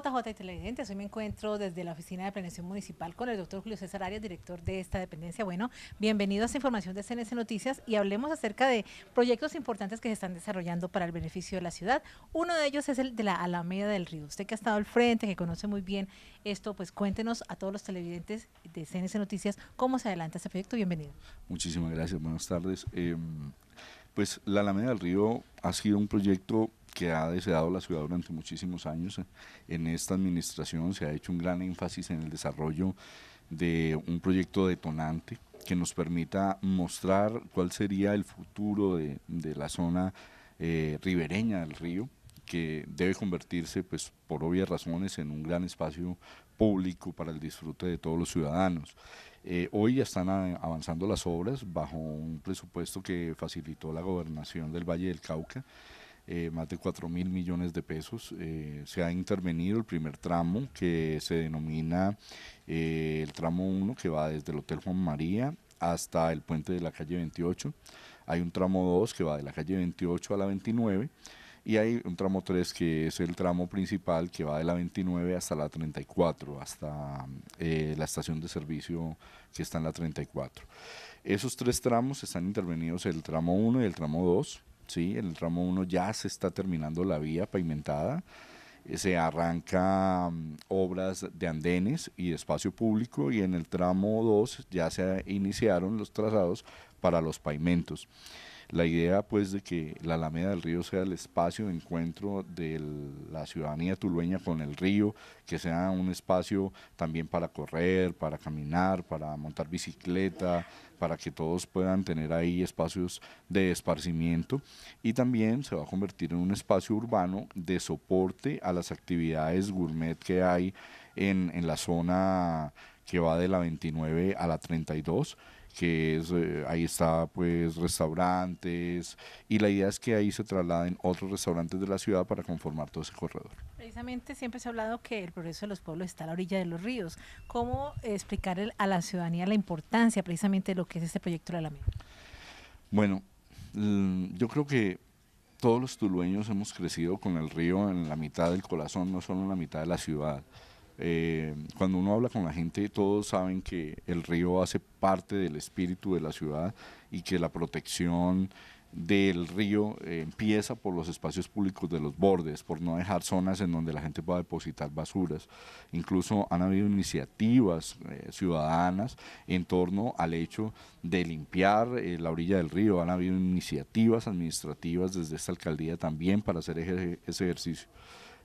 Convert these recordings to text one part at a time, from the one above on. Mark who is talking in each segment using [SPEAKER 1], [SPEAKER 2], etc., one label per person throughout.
[SPEAKER 1] JJ televidentes, hoy me encuentro desde la Oficina de Planeación Municipal con el doctor Julio César Arias, director de esta dependencia. Bueno, bienvenido a esta información de CNS Noticias y hablemos acerca de proyectos importantes que se están desarrollando para el beneficio de la ciudad. Uno de ellos es el de la Alameda del Río. Usted que ha estado al frente, que conoce muy bien esto, pues cuéntenos a todos los televidentes de CNC Noticias cómo se adelanta este proyecto. Bienvenido.
[SPEAKER 2] Muchísimas gracias, buenas tardes. Em, pues la Alameda del Río ha sido un proyecto que ha deseado la ciudad durante muchísimos años. Eh, en esta administración se ha hecho un gran énfasis en el desarrollo de un proyecto detonante que nos permita mostrar cuál sería el futuro de, de la zona eh, ribereña del río, que debe convertirse, pues por obvias razones, en un gran espacio público para el disfrute de todos los ciudadanos. Eh, hoy ya están avanzando las obras bajo un presupuesto que facilitó la gobernación del Valle del Cauca. Eh, más de 4 mil millones de pesos. Eh, se ha intervenido el primer tramo que se denomina eh, el tramo 1 que va desde el Hotel Juan María hasta el puente de la calle 28. Hay un tramo 2 que va de la calle 28 a la 29 y hay un tramo 3 que es el tramo principal que va de la 29 hasta la 34, hasta la estación de servicio que está en la 34. Esos tres tramos están intervenidos el tramo 1 y el tramo 2. ¿sí? En el tramo 1 ya se está terminando la vía pavimentada, eh, se arranca mm, obras de andenes y espacio público y en el tramo 2 ya se iniciaron los trazados para los pavimentos. La idea pues de que la Alameda del Río sea el espacio de encuentro de la ciudadanía tulueña con el río, que sea un espacio también para correr, para caminar, para montar bicicleta, para que todos puedan tener ahí espacios de esparcimiento y también se va a convertir en un espacio urbano de soporte a las actividades gourmet que hay en, en la zona que va de la 29 a la 32 que es, eh, ahí está pues restaurantes y la idea es que ahí se trasladen otros restaurantes de la ciudad para conformar todo ese corredor.
[SPEAKER 1] Precisamente siempre se ha hablado que el progreso de los pueblos está a la orilla de los ríos. ¿Cómo explicar a la ciudadanía la importancia precisamente de lo que es este proyecto de la Alameda?
[SPEAKER 2] Bueno, yo creo que todos los tulueños hemos crecido con el río en la mitad del corazón, no solo en la mitad de la ciudad. Eh, cuando uno habla con la gente, todos saben que el río hace parte del espíritu de la ciudad y que la protección del río eh, empieza por los espacios públicos de los bordes, por no dejar zonas en donde la gente pueda depositar basuras. Incluso han habido iniciativas eh, ciudadanas en torno al hecho de limpiar la orilla del río. Han habido iniciativas administrativas desde esta alcaldía también para hacer ese, ese ejercicio.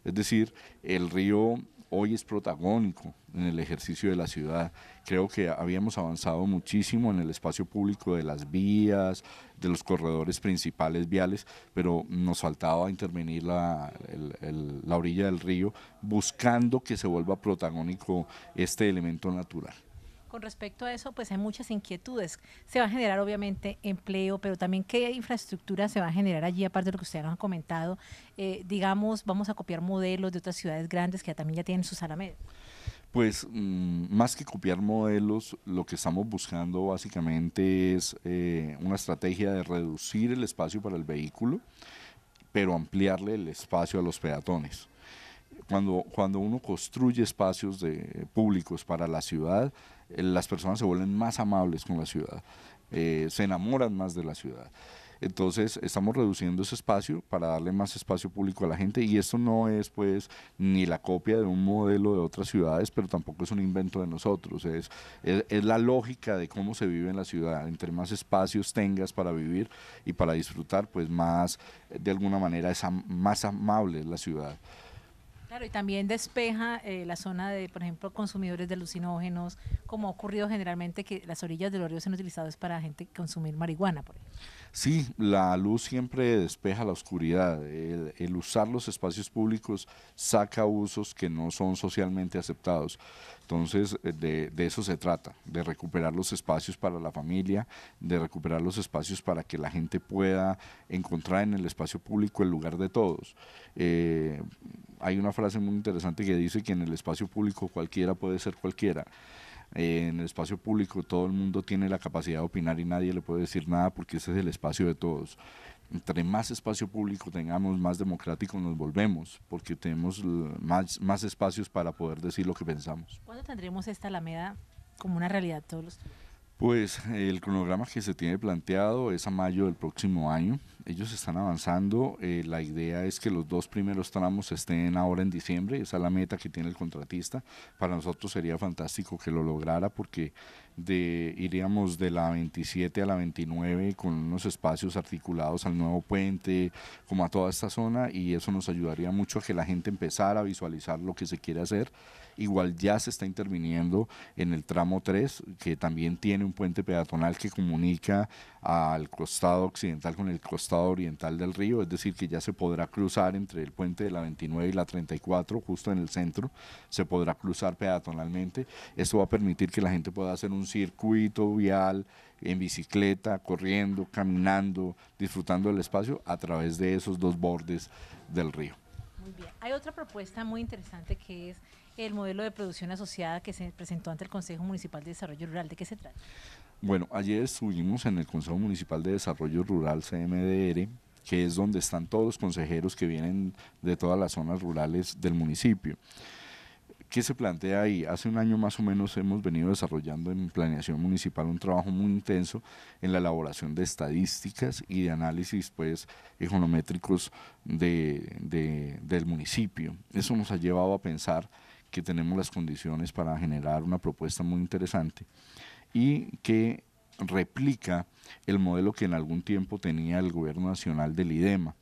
[SPEAKER 2] Es decir, el río hoy es protagónico en el ejercicio de la ciudad. Creo que habíamos avanzado muchísimo en el espacio público de las vías, de los corredores principales viales, pero nos faltaba intervenir la, la orilla del río buscando que se vuelva protagónico este elemento natural.
[SPEAKER 1] Con respecto a eso, pues hay muchas inquietudes. Se va a generar obviamente empleo, pero también qué infraestructura se va a generar allí, aparte de lo que ustedes nos han comentado. Eh, digamos, vamos a copiar modelos de otras ciudades grandes que también ya tienen sus medio.
[SPEAKER 2] Pues mm, más que copiar modelos, lo que estamos buscando básicamente es eh, una estrategia de reducir el espacio para el vehículo, pero ampliarle el espacio a los peatones cuando, uno construye espacios de, eh, públicos para la ciudad, eh, las personas se vuelven más amables con la ciudad, eh, se enamoran más de la ciudad. Entonces estamos reduciendo ese espacio para darle más espacio público a la gente y esto no es pues ni la copia de un modelo de otras ciudades, pero tampoco es un invento de nosotros, es, la lógica de cómo se vive en la ciudad. Entre más espacios tengas para vivir y para disfrutar, pues más de alguna manera es más amable la ciudad.
[SPEAKER 1] Claro, y también despeja eh, la zona de, por ejemplo, consumidores de alucinógenos, como ha ocurrido generalmente que las orillas del río se han utilizado para gente consumir marihuana, por
[SPEAKER 2] Sí, la luz siempre despeja la oscuridad. El, usar los espacios públicos saca usos que no son socialmente aceptados. Entonces, eh, de, eso se trata, de recuperar los espacios para la familia, de recuperar los espacios para que la gente pueda encontrar en el espacio público el lugar de todos. Eh, hay una frase muy interesante que dice que en el espacio público cualquiera puede ser cualquiera en el espacio público todo el mundo tiene la capacidad de opinar y nadie le puede decir nada porque ese es el espacio de todos. Entre más espacio público tengamos, más democrático nos volvemos, porque tenemos más, espacios para poder decir lo que pensamos.
[SPEAKER 1] ¿Cuándo tendremos esta Alameda como una realidad todos
[SPEAKER 2] pues el cronograma que se tiene planteado es a mayo del próximo año. Ellos están avanzando. Eh, la idea es que los dos primeros tramos estén ahora en diciembre. Esa es la meta que tiene el contratista. Para nosotros sería fantástico que lo lograra porque de, iríamos de la 27 a la 29 con unos espacios articulados al nuevo puente, como a toda esta zona, y eso nos ayudaría mucho a que la gente empezara a visualizar lo que se quiere hacer. Igual ya se está interviniendo en el tramo 3, que también tiene un puente peatonal que comunica al costado occidental con el costado oriental del río, es decir, que ya se podrá cruzar entre el puente de la 29 y la 34, justo en el centro, se podrá cruzar peatonalmente. Esto va a permitir que la gente pueda hacer un circuito vial en bicicleta, corriendo, caminando, disfrutando del espacio a través de esos dos bordes del río.
[SPEAKER 1] Hay otra propuesta muy interesante que es el modelo de producción asociada que se presentó ante el Consejo Municipal de Desarrollo Rural. ¿De qué se trata?
[SPEAKER 2] Bueno, ayer estuvimos en el Consejo Municipal de Desarrollo Rural, CMDR, que es donde están todos los consejeros que vienen de todas las zonas rurales del municipio. ¿Qué se plantea ahí? Hace un año más o menos hemos venido desarrollando en planeación municipal un trabajo muy intenso en la elaboración de estadísticas y de análisis pues, econométricos del municipio. Eso nos ha llevado a pensar que tenemos las condiciones para generar una propuesta muy interesante y que replica el modelo que en algún tiempo tenía el gobierno nacional del IDEMA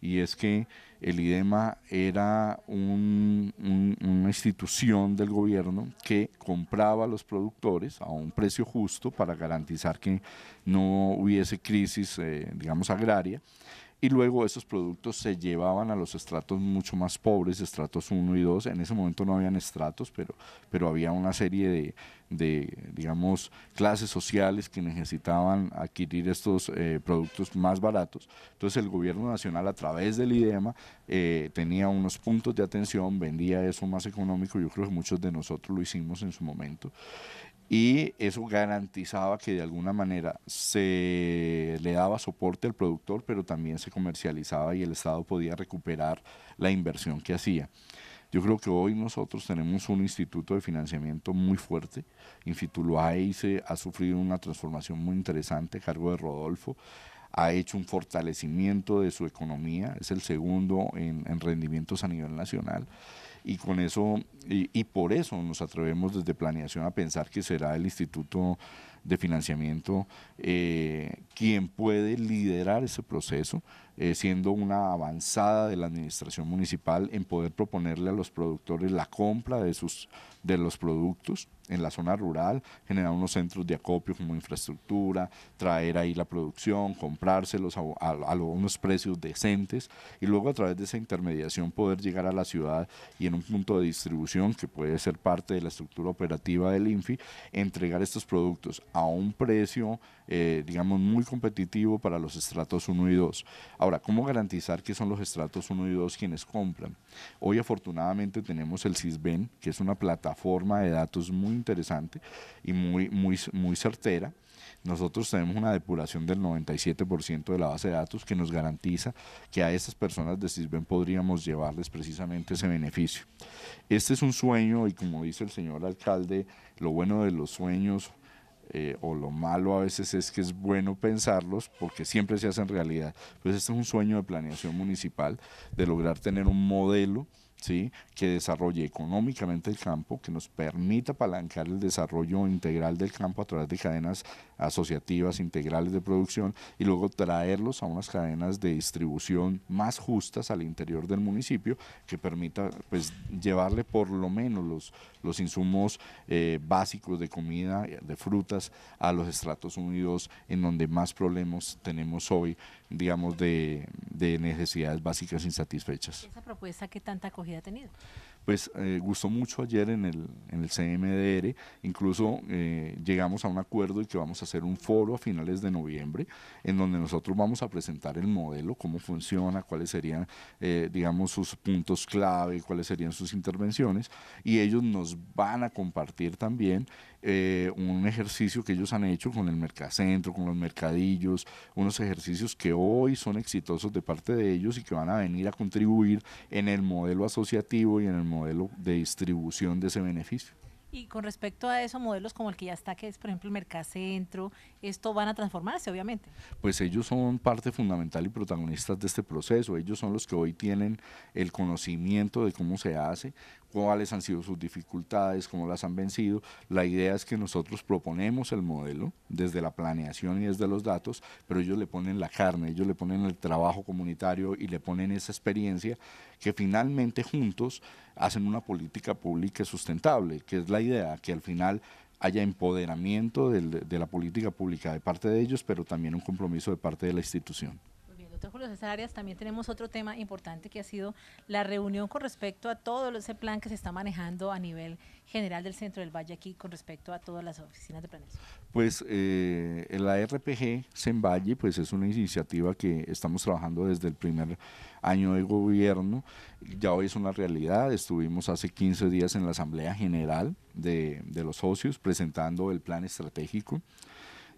[SPEAKER 2] y es que el IDEMA era una institución del gobierno que compraba a los productores a un precio justo para garantizar que no hubiese crisis, eh, digamos, agraria, y luego esos productos se llevaban a los estratos mucho más pobres, estratos 1 y 2. En ese momento no habían estratos, pero, pero había una serie de, digamos, clases sociales que necesitaban adquirir estos eh, productos más baratos. Entonces el gobierno nacional a través del IDEMA eh, tenía unos puntos de atención, vendía eso más económico, yo creo que muchos de nosotros lo hicimos en su momento y eso garantizaba que de alguna manera se le daba soporte al productor, pero también se comercializaba y el Estado podía recuperar la inversión que hacía. Yo creo que hoy nosotros tenemos un instituto de financiamiento muy fuerte. se ha sufrido una transformación muy interesante a cargo de Rodolfo. Ha hecho un fortalecimiento de su economía, es el segundo en, en rendimientos a nivel nacional. Y con eso y, por eso nos atrevemos desde planeación a pensar que será el Instituto de Financiamiento eh, quien puede liderar ese proceso, eh, siendo una avanzada de la administración municipal en poder proponerle a los productores la compra de, sus, de los productos en la zona rural, generar unos centros de acopio como infraestructura, traer ahí la producción, comprárselos a, a, unos precios decentes y luego a través de esa intermediación poder llegar a la ciudad y en un punto de distribución que puede ser parte de la estructura operativa del INFI, entregar estos productos a un precio, eh, digamos, muy competitivo para los estratos 1 y 2. Ahora, ¿cómo garantizar que son los estratos 1 y 2 quienes compran? Hoy afortunadamente tenemos el CISBEN, que es una plataforma de datos muy interesante y muy, muy, muy certera. Nosotros tenemos una depuración del 97% de la base de datos que nos garantiza que a estas personas de CISBEN podríamos llevarles precisamente ese beneficio. Este es un sueño y como dice el señor alcalde, lo bueno de los sueños eh, o lo malo a veces es que es bueno pensarlos porque siempre se hacen realidad. Pues este es un sueño de planeación municipal, de lograr tener un modelo que desarrolle económicamente el campo, que nos permita apalancar el desarrollo integral del campo a través de cadenas asociativas integrales de producción y luego traerlos a unas cadenas de distribución más justas al interior del municipio que permita pues, llevarle por lo menos los, los insumos eh, básicos de comida, de frutas a los estratos unidos en donde más problemas tenemos hoy, digamos, de, de necesidades básicas insatisfechas. ¿Esa
[SPEAKER 1] propuesta qué tanta acogida ha tenido?
[SPEAKER 2] Pues eh, gustó mucho ayer en el, CMDR, incluso eh, llegamos a un acuerdo y que vamos a hacer un foro a finales de noviembre, en donde nosotros vamos a presentar el modelo, cómo funciona, cuáles serían, eh, digamos, sus puntos clave, cuáles serían sus intervenciones, y ellos nos van a compartir también eh, un ejercicio que ellos han hecho con el mercacentro, con los mercadillos, unos ejercicios que hoy son exitosos de parte de ellos y que van a venir a contribuir en el modelo asociativo y en el modelo de distribución de ese beneficio.
[SPEAKER 1] Y con respecto a esos modelos como el que ya está, que es por ejemplo el Mercacentro, ¿esto van a transformarse obviamente?
[SPEAKER 2] Pues ellos son parte fundamental y protagonistas de este proceso, ellos son los que hoy tienen el conocimiento de cómo se hace, cuáles han sido sus dificultades, cómo las han vencido. La idea es que nosotros proponemos el modelo desde la planeación y desde los datos, pero ellos le ponen la carne, ellos le ponen el trabajo comunitario y le ponen esa experiencia que finalmente juntos hacen una política pública sustentable, que es la idea, que al final haya empoderamiento de la política pública de parte de ellos, pero también un compromiso de parte de la institución
[SPEAKER 1] profesor Julio César también tenemos otro tema importante que ha sido la reunión con respecto a todo ese plan que se está manejando a nivel general del centro del Valle aquí con respecto a todas las oficinas de planeación.
[SPEAKER 2] Pues eh, la RPG Valle pues es una iniciativa que estamos trabajando desde el primer año de gobierno. Ya hoy es una realidad. Estuvimos hace 15 días en la Asamblea General de, de los Socios presentando el plan estratégico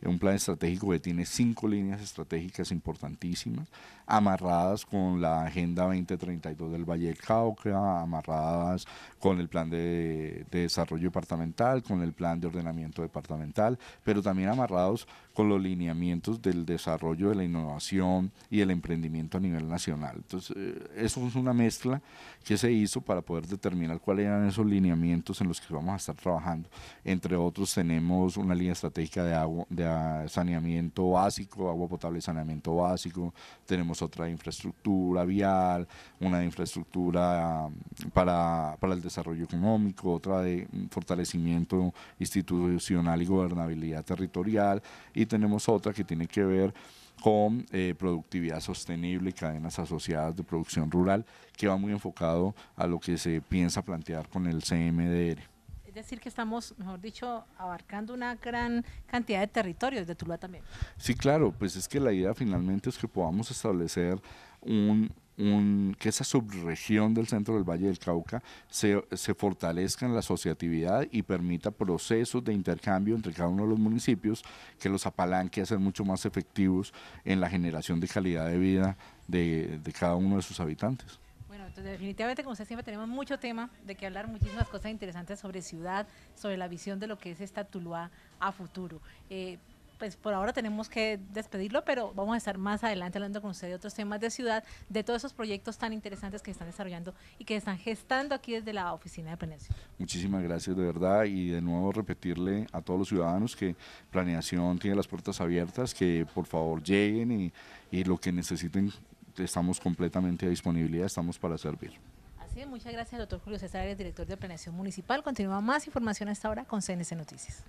[SPEAKER 2] un plan estratégico que tiene cinco líneas estratégicas importantísimas, amarradas con la Agenda 2032 del Valle del Cauca, amarradas con el plan de, de desarrollo departamental, con el plan de ordenamiento departamental, pero también amarrados con los lineamientos del desarrollo de la innovación y el emprendimiento a nivel nacional. Entonces, eh, eso es una mezcla que se hizo para poder determinar cuáles eran esos lineamientos en los que vamos a estar trabajando. Entre otros, tenemos una línea estratégica de, agua, de ah, saneamiento básico, agua potable y saneamiento básico, tenemos otra infraestructura vial, una infraestructura ah, para, el desarrollo económico, otra de fortalecimiento institucional y gobernabilidad territorial, y tenemos otra que tiene que ver con eh, productividad sostenible y cadenas asociadas de producción rural, que va muy enfocado a lo que se piensa plantear con el CMDR.
[SPEAKER 1] Es decir, que estamos, mejor dicho, abarcando una gran cantidad de territorios de Tula también.
[SPEAKER 2] Sí, claro, pues es que la idea finalmente es que podamos establecer un que esa subregión del centro del Valle del Cauca se, fortalezca en la asociatividad y permita procesos de intercambio entre cada uno de los municipios que los apalanque a ser mucho más efectivos en la generación de calidad de vida de, cada uno de sus habitantes.
[SPEAKER 1] Bueno, entonces definitivamente, como usted siempre, tenemos mucho tema de que hablar, muchísimas cosas interesantes sobre ciudad, sobre la visión de lo que es esta Tuluá a futuro. Eh, pues por ahora tenemos que despedirlo, pero vamos a estar más adelante hablando con usted de otros temas de ciudad, de todos esos proyectos tan interesantes que están desarrollando y que están gestando aquí desde la oficina de planeación.
[SPEAKER 2] Muchísimas gracias de verdad y de nuevo repetirle a todos los ciudadanos que planeación tiene las puertas abiertas, que por favor lleguen y, lo que necesiten estamos completamente a disponibilidad, estamos para servir.
[SPEAKER 1] Así es, muchas gracias, doctor Julio César, director de Planeación Municipal. Continúa más información hasta hora con CNC Noticias.